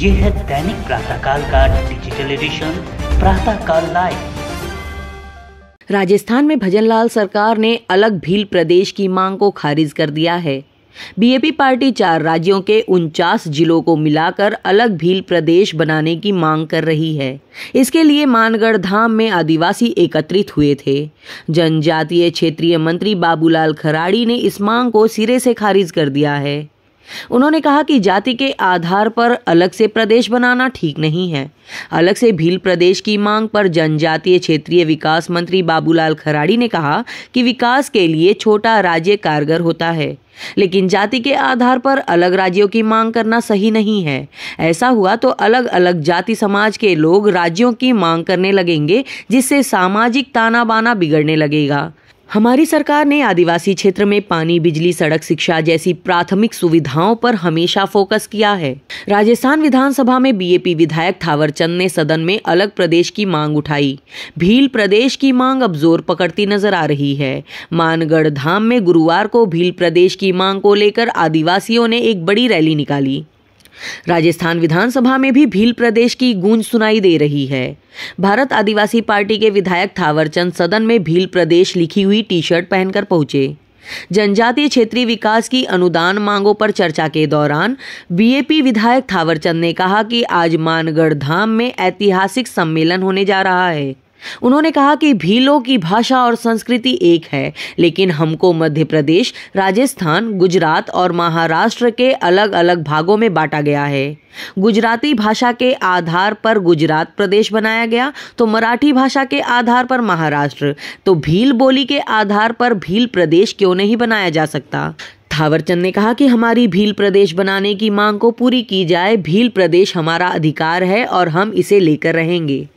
ये है दैनिक प्रातःकाल का digital edition Pratahkal live Rajasthan में भजनलाल सरकार ने अलग भील प्रदेश की मांग को खारिज कर दिया है बीएपी पार्टी चार राज्यों के उनचास जिलों को मिलाकर अलग भील प्रदेश बनाने की मांग कर रही है इसके लिए मानगढ़ धाम में आदिवासी एकत्रित हुए थे जनजातीय क्षेत्रीय मंत्री बाबूलाल खराड़ी ने इस मांग को सिरे से खारिज कर दिया है उन्होंने कहा कि जाति के आधार पर अलग से प्रदेश बनाना ठीक नहीं है अलग से भील प्रदेश की मांग पर जनजातीय क्षेत्रीय विकास मंत्री बाबूलाल खराड़ी ने कहा कि विकास के लिए छोटा राज्य कारगर होता है लेकिन जाति के आधार पर अलग राज्यों की मांग करना सही नहीं है ऐसा हुआ तो अलग अलग जाति समाज के लोग राज्यों की मांग करने लगेंगे जिससे सामाजिक ताना बाना बिगड़ने लगेगा हमारी सरकार ने आदिवासी क्षेत्र में पानी बिजली सड़क शिक्षा जैसी प्राथमिक सुविधाओं पर हमेशा फोकस किया है राजस्थान विधानसभा में बीएपी विधायक थावरचंद ने सदन में अलग प्रदेश की मांग उठाई भील प्रदेश की मांग अब जोर पकड़ती नजर आ रही है मानगढ़ धाम में गुरुवार को भील प्रदेश की मांग को लेकर आदिवासियों ने एक बड़ी रैली निकाली राजस्थान विधानसभा में भी भील प्रदेश की गूंज सुनाई दे रही है भारत आदिवासी पार्टी के विधायक थावरचंद सदन में भील प्रदेश लिखी हुई टी शर्ट पहनकर पहुंचे जनजातीय क्षेत्रीय विकास की अनुदान मांगों पर चर्चा के दौरान बीएपी विधायक थावरचंद ने कहा कि आज मानगढ़ धाम में ऐतिहासिक सम्मेलन होने जा रहा है उन्होंने कहा कि भीलों की भाषा और संस्कृति एक है लेकिन हमको मध्य प्रदेश राजस्थान गुजरात और महाराष्ट्र के अलग अलग भागों में बांटा गया है गुजराती भाषा के आधार पर गुजरात प्रदेश बनाया गया तो मराठी भाषा के आधार पर महाराष्ट्र तो भील बोली के आधार पर भील प्रदेश क्यों नहीं बनाया जा सकता थावरचंद ने कहा कि हमारी भील प्रदेश बनाने की मांग को पूरी की जाए भील प्रदेश हमारा अधिकार है और हम इसे लेकर रहेंगे